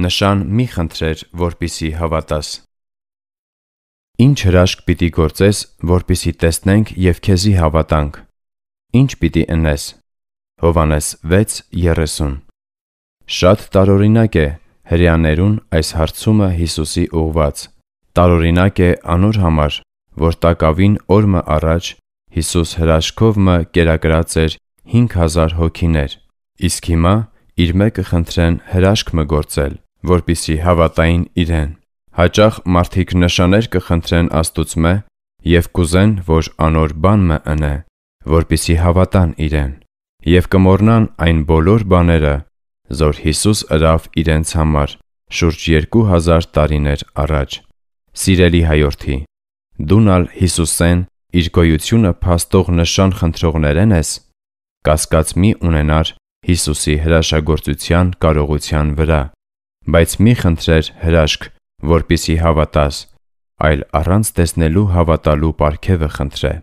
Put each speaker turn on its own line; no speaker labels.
նշան մի խնդրեր, որpիսի հավատաս։ Ինչ հրաշք պիտի գործես, որpիսի տեսնենք եւ քեզի հավատանք։ Ինչ պիտի ընես։ Հովանես 6:30։ Շատ տարօրինակ է հрьяաներուն այս հարցումը Հիսուսի ուղված։ Տարօրինակ է անոր համար, որ տակավին օրը առաջ Հիսուս հրաշքով մը կերակրած էր 5000 հոգիներ։ Իսկ հիմա իր մեկը խնդրեն հրաշք մը գործել որpիսի հավատային իրեն։ Հաճախ մարդիկ նշաներ կխնդրեն Աստծուց մե եւ կուզեն, որ անոր բան մը ընե, որpիսի հավատան իրեն եւ կմոռնան այն բոլոր բաները, որ Հիսուս ըրավ իրենց համար շուրջ 2000 տարիներ առաջ։ Սիրելի հայորդի, դունալ Հիսուսեն իր գոյությունը փաստող նշան խնդրողներեն ես, կասկած մի ունենար Հիսուսի հրաշագործության կարողության վրա, Բայց մի խնդրեր հրաշք, որպիսի հավատաս, այլ առանց տեսնելու հավատալու պարգևը խնդրե։